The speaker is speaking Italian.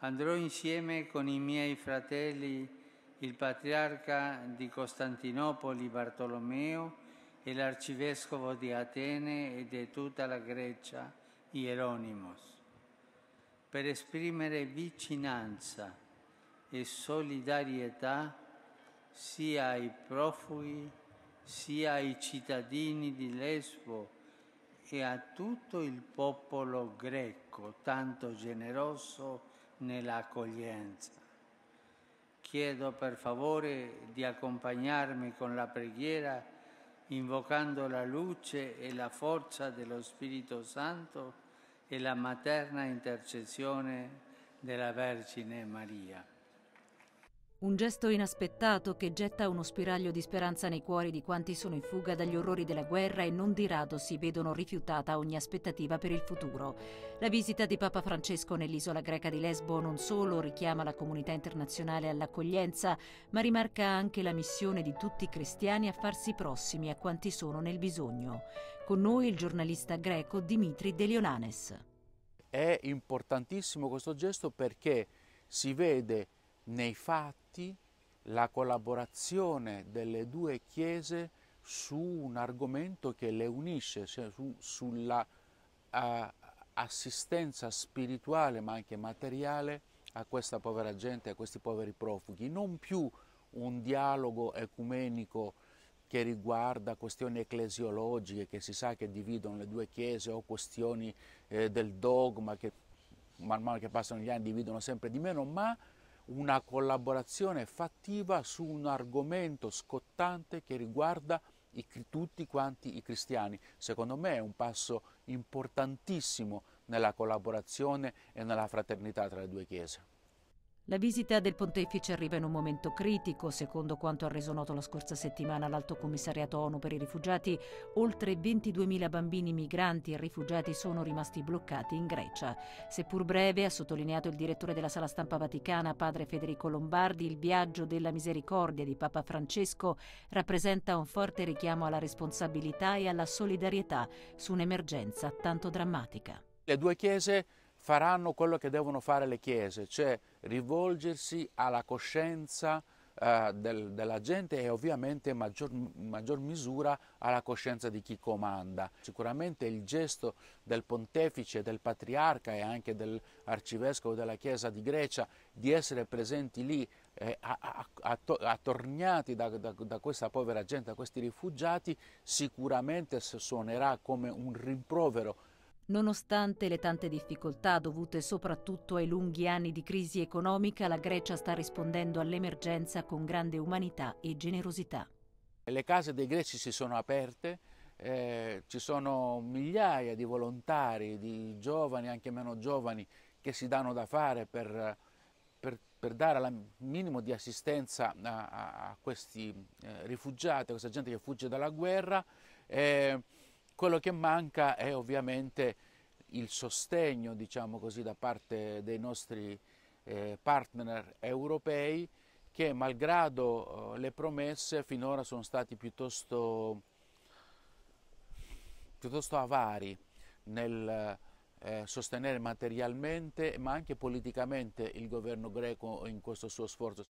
andrò insieme con i miei fratelli, il patriarca di Costantinopoli Bartolomeo e l'arcivescovo di Atene e di tutta la Grecia Hieronimos, per esprimere vicinanza e solidarietà sia ai profughi sia ai cittadini di Lesbo e a tutto il popolo greco tanto generoso nell'accoglienza. Chiedo per favore di accompagnarmi con la preghiera invocando la luce e la forza dello Spirito Santo e la materna intercessione della Vergine Maria. Un gesto inaspettato che getta uno spiraglio di speranza nei cuori di quanti sono in fuga dagli orrori della guerra e non di rado si vedono rifiutata ogni aspettativa per il futuro. La visita di Papa Francesco nell'isola greca di Lesbo non solo richiama la comunità internazionale all'accoglienza, ma rimarca anche la missione di tutti i cristiani a farsi prossimi a quanti sono nel bisogno. Con noi il giornalista greco Dimitri De Delionanes. È importantissimo questo gesto perché si vede nei fatti la collaborazione delle due chiese su un argomento che le unisce, cioè su, sulla uh, assistenza spirituale ma anche materiale a questa povera gente, a questi poveri profughi, non più un dialogo ecumenico che riguarda questioni ecclesiologiche che si sa che dividono le due chiese o questioni eh, del dogma che man mano che passano gli anni dividono sempre di meno, ma una collaborazione fattiva su un argomento scottante che riguarda i, tutti quanti i cristiani. Secondo me è un passo importantissimo nella collaborazione e nella fraternità tra le due chiese. La visita del pontefice arriva in un momento critico, secondo quanto ha reso noto la scorsa settimana l'Alto Commissariato ONU per i rifugiati, oltre 22.000 bambini migranti e rifugiati sono rimasti bloccati in Grecia. Seppur breve, ha sottolineato il direttore della sala stampa vaticana, padre Federico Lombardi, il viaggio della misericordia di Papa Francesco rappresenta un forte richiamo alla responsabilità e alla solidarietà su un'emergenza tanto drammatica. Le due chiese faranno quello che devono fare le chiese, cioè rivolgersi alla coscienza eh, del, della gente e ovviamente in maggior, maggior misura alla coscienza di chi comanda. Sicuramente il gesto del pontefice, del patriarca e anche dell'arcivescovo della Chiesa di Grecia di essere presenti lì eh, attorniati da, da, da, questa povera gente, da questi rifugiati, sicuramente suonerà come un rimprovero Nonostante le tante difficoltà dovute soprattutto ai lunghi anni di crisi economica, la Grecia sta rispondendo all'emergenza con grande umanità e generosità. Le case dei greci si sono aperte, eh, ci sono migliaia di volontari, di giovani, anche meno giovani, che si danno da fare per, per, per dare il minimo di assistenza a, a questi eh, rifugiati, a questa gente che fugge dalla guerra. Eh, quello che manca è ovviamente il sostegno, diciamo così, da parte dei nostri eh, partner europei che malgrado eh, le promesse finora sono stati piuttosto, piuttosto avari nel eh, sostenere materialmente ma anche politicamente il governo greco in questo suo sforzo.